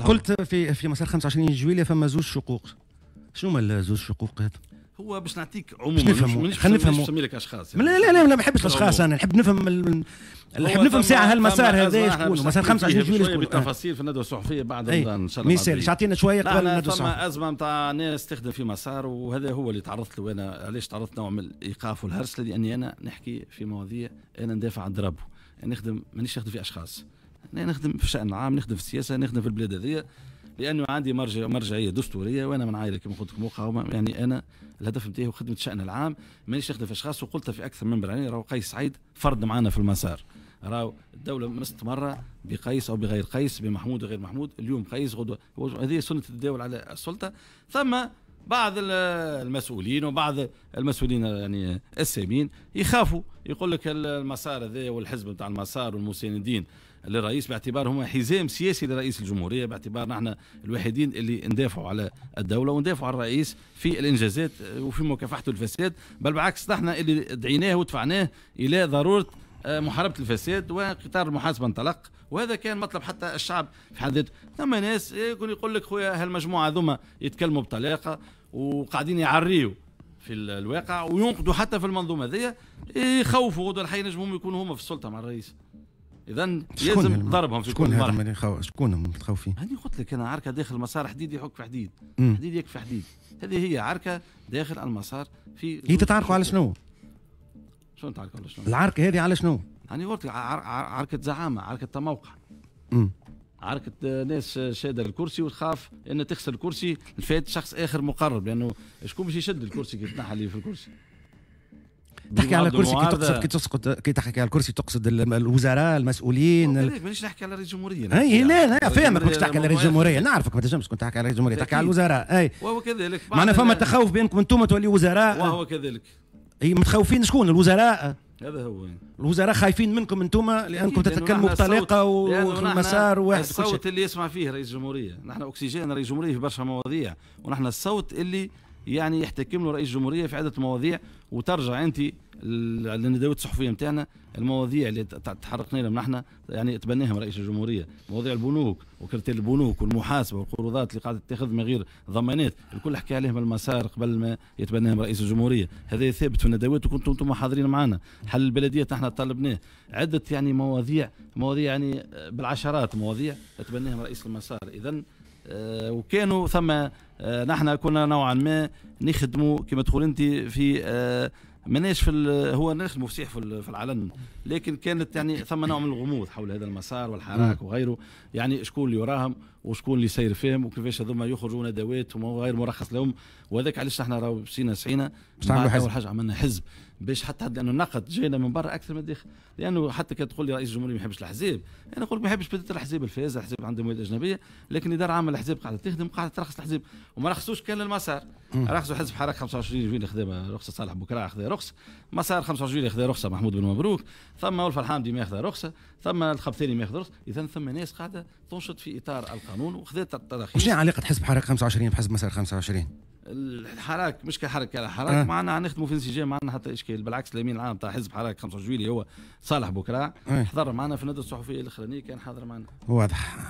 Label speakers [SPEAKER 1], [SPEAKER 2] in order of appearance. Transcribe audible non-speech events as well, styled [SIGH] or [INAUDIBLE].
[SPEAKER 1] قلت في في مسار 25 جويليه فما زوج شقوق شنو هما زوج شقوق هذا
[SPEAKER 2] هو باش نعطيك عموما خلينا نفهموا خلينا لك اشخاص يعني. لا لا لا ما نحبش الاشخاص انا نحب نفهم نحب نفهم ساعه هالمسار هذا شكون مسار 25 جويليه شكون بالتفاصيل في الندوه الصحفيه بعد ان شاء الله مثال اعطينا شويه قبل الندوه الصحفيه فما ازمه نتاع ناس تخدم في مسار وهذا هو اللي تعرضت له انا علاش تعرضت نوع من الايقاف والهرس لاني انا نحكي في مواضيع انا ندافع عن ضربه يعني نخدم مانيش نخدم في اشخاص انا نخدم في الشان العام نخدم في السياسه نخدم في البلاد هذه لانه عندي مرجع مرجعيه دستوريه وانا من عائله كما قلت لكم مقاومه يعني انا الهدف نتاعي هو خدمه الشان العام مانيش نخدم في اشخاص وقلتها في اكثر من برنامج راهو قيس سعيد فرد معنا في المسار راهو الدوله مستمره بقيس او بغير قيس بمحمود وغير محمود اليوم قيس غدوه هذه سنه التداول على السلطه ثم بعض المسؤولين وبعض المسؤولين يعني السامين يخافوا يقول لك المسار هذا والحزب نتاع المسار والمساندين للرئيس باعتبارهم حزام سياسي لرئيس الجمهوريه باعتبار نحن الوحيدين اللي ندافعوا على الدوله وندافعوا على الرئيس في الانجازات وفي مكافحه الفساد بل بالعكس نحن اللي دعيناه ودفعناه الى ضروره آه، محاربه الفساد وقطار المحاسبه انطلق وهذا كان مطلب حتى الشعب في حد ذاته ثم ناس يكون يقول لك خويا هالمجموعه ذوما يتكلموا بطلاقه وقاعدين يعريوا في الواقع وينقدوا حتى في المنظومه ذي يخوفوا غدوه الحي نجمهم يكونوا هما في السلطه مع الرئيس اذا لازم ضربهم في كل شكون هذا
[SPEAKER 1] اللي خو... شكون هم متخوفين؟ هاني
[SPEAKER 2] قلت لك انا عركه داخل المسار حديد يحك في حديد حديد يكفي حديد هذه هي عركه داخل المسار في هي تتعاركوا على شنو؟ شنو تعرك ولا شنو؟ العركه هذه على شنو؟ يعني قلت عركه زعامه عركه تموقع امم عركة آه، ناس آه، شادة الكرسي وتخاف ان تخسر الكرسي الفات شخص اخر مقرب لانه شكون باش يشد الكرسي كي تنحى اللي في الكرسي تحكي على الكرسي كي تقصد كي
[SPEAKER 1] تسقط كي تحكي على الكرسي تقصد الوزراء المسؤولين
[SPEAKER 2] مانيش نحكي على رئيس الجمهوريه اي لا لا فاهمك ماكش تحكي على رئيس
[SPEAKER 1] الجمهوريه [LAUGHS] نعرفك ما تنجمش كنت تحكي على رئيس الجمهوريه تحكي على الوزراء اي
[SPEAKER 2] وهو كذلك معناها فما تخوف
[SPEAKER 1] بينكم انتم تولي وزراء وهو كذلك هي متخوفين شكون الوزراء هذا هو الوزراء خايفين منكم انتم لانكم تتكلموا بطريقه ومسار واحد الصوت
[SPEAKER 2] اللي يسمع فيه رئيس الجمهوريه نحن اكسجين رئيس الجمهوريه في برشا مواضيع ونحن الصوت اللي يعني يحتكم له رئيس الجمهوريه في عده مواضيع وترجع انت للندوات الصحفيه نتاعنا المواضيع اللي تحرقنا لهم نحن يعني تبناهم رئيس الجمهوريه مواضيع البنوك وكرتيل البنوك والمحاسبه والقروضات اللي قاعده تتخذ من غير ضمانات الكل حكى عليهم المسار قبل ما يتبناهم رئيس الجمهوريه هذا ثابت في الندوات وكنتم انتم حاضرين معنا حل البلديه نحن طلبناه عده يعني مواضيع مواضيع يعني آه، بالعشرات مواضيع تبناهم رئيس المسار اذا آه، وكانوا ثم آه، نحن كنا نوعا ما نخدموا كما تقول انت في آه، ماناش في هو نخدموا في في العلن لكن كانت يعني ثم نوع من الغموض حول هذا المسار والحراك وغيره يعني شكون اللي وراهم وشكون اللي سير فيهم وكيفاش هذوما يخرجوا ندوات وغير مرخص لهم وهذاك علاش احنا راهو سينا سعينا باش نعملوا حزب اول حاجه عملنا حزب باش حتى لانه النقد جاينا من برا اكثر من الداخل لانه حتى كي تقول لي رئيس الجمهوريه ما يحبش الاحزاب انا نقول ما يحبش بدات الاحزاب الفائزه الاحزاب عندهم مواد اجنبيه لكن الاداره عامه الاحزاب قاعده تخدم قاعده ترخص الاحزاب وما رخصوش كان المسار رخصوا حزب حراك 25 جويلي خذا رخصه صالح بكره خذا رخصه مسار 25 جويلي خذا رخصه محمود بن مبروك ثم ولف الحامدي ما ياخذ رخصه ثم الخبثاني ما ياخذ رخصه اذا ثم ناس قاعده تنشط في اطار القانون وخذات التراخيص. وش
[SPEAKER 1] علاقه حزب حراك 25 بحزب مسار 25؟
[SPEAKER 2] الحراك مش كحركه على حراك أه. معنا نخدموا في انسجام معنا حتى اشكال بالعكس الامين العام تاع حزب حراك 5 جويلي هو صالح بكره أه. حضر معنا في الندوه الصحفيه الاخرانيه كان حاضر معنا
[SPEAKER 1] واضح